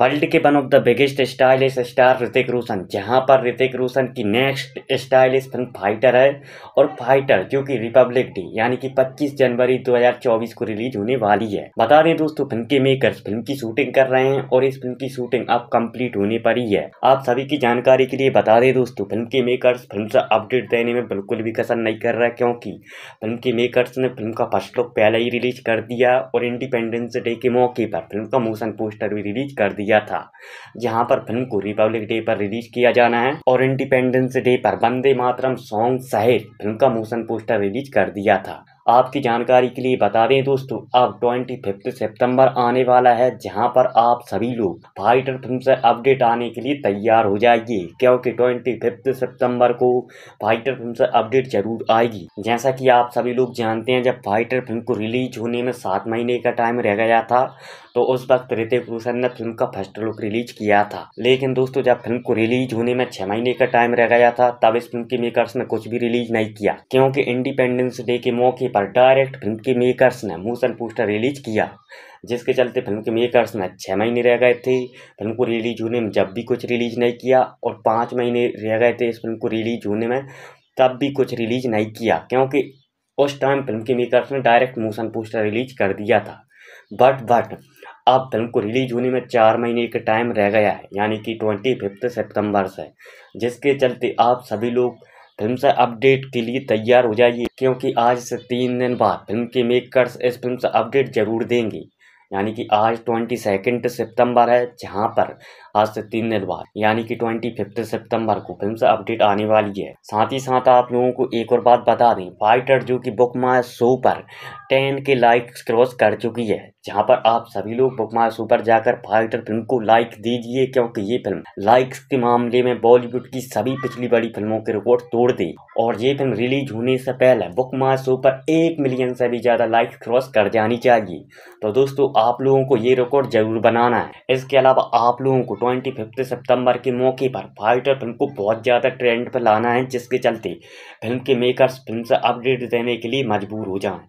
world के one of the biggest stylish star Hrithik Roshan जहां पर ऋतिक रोशन की नेक्स्ट स्टाइलिश फिल्म फाइटर है और फाइटर जो कि रिपब्लिक डे यानी कि 25 जनवरी 2024 को रिलीज होने वाली है बता दें दोस्तों फिल्म के मेकर्स फिल्म की शूटिंग कर रहे हैं और इस फिल्म की शूटिंग अब कम्प्लीट होने पर ही है आप सभी की जानकारी के लिए बता दें दोस्तों फिल्म के मेकर्स फिल्म से अपडेट देने में बिल्कुल भी कसर नहीं कर रहा क्योंकि फिल्म के मेकर्स ने फिल्म का फर्स्ट लुक पहले ही रिलीज कर दिया और इंडिपेंडेंस डे के मौके पर फिल्म का मोशन पोस्टर भी रिलीज कर दिया लिया था जहां पर फिल्म को रिपब्लिक डे पर रिलीज किया जाना है और इंडिपेंडेंस डे पर वंदे मातरम सॉन्ग सहित फिल्म का मोशन पोस्टर रिलीज कर दिया था आपकी जानकारी के लिए बता दें दोस्तों अब ट्वेंटी फिफ्थ सितंबर आने वाला है जहां पर आप सभी लोग फाइटर फिल्म से अपडेट आने के लिए तैयार हो जाइए क्योंकि ट्वेंटी फिफ्थ सितंबर को फाइटर फिल्म से अपडेट जरूर आएगी जैसा कि आप सभी लोग जानते हैं जब फाइटर फिल्म को रिलीज होने में सात महीने का टाइम रह गया था तो उस वक्त ऋतिक रोशन ने फिल्म का फर्स्ट लुक रिलीज किया था लेकिन दोस्तों जब फिल्म को रिलीज होने में छह महीने का टाइम रह गया था तब इस फिल्म के मेकर्स ने कुछ भी रिलीज नहीं किया क्योंकि इंडिपेंडेंस डे के मौके पर डायरेक्ट फिल्म के मेकर्स ने मोशन पोस्टर रिलीज किया जिसके चलते फिल्म के मेकर्स ने छः महीने रह गए थे फिल्म को रिलीज होने में जब भी कुछ रिलीज नहीं किया और पाँच महीने रह गए थे इस फिल्म को रिलीज होने में तब भी कुछ रिलीज नहीं किया क्योंकि उस टाइम फिल्म के मेकर्स ने डायरेक्ट मोशन पोस्टर रिलीज कर दिया था बट बट अब फिल्म को रिलीज होने में चार महीने का टाइम रह गया है यानी कि ट्वेंटी फिफ्थ सितंबर से जिसके चलते आप सभी लोग फिल्म से अपडेट के लिए तैयार हो जाइए क्योंकि आज से तीन दिन बाद फिल्म के मेकर्स इस फिल्म से अपडेट जरूर देंगे यानी कि आज ट्वेंटी सेकेंड सितम्बर है जहाँ पर आज से तीन दिन बाद यानी कि ट्वेंटी फिफ्थ सितंबर को फिल्म से अपडेट आने वाली है साथ ही साथ आप लोगों को एक और बात बता दें फाइटर जो कि बुक माय शो पर टेन के लाइक क्रॉस कर चुकी है जहां पर आप सभी लोग बुक माय शो पर जाकर फाइटर फिल्म को लाइक दीजिए क्योंकि ये फिल्म लाइक्स के मामले में बॉलीवुड की सभी पिछली बड़ी फिल्मों के रिकॉर्ड तोड़ दी और ये फिल्म रिलीज होने से पहले बुक माय शो पर एक मिलियन से भी ज्यादा लाइक क्रॉस कर जानी चाहिए तो दोस्तों आप लोगों को ये रिकॉर्ड जरूर बनाना है इसके अलावा आप लोगों को ट्वेंटी फिफ्थ सितंबर के मौके पर फाइटर फिल्म को बहुत ज़्यादा ट्रेंड पर लाना है जिसके चलते फिल्म के मेकर्स फिल्म से अपडेट देने के लिए मजबूर हो जाएं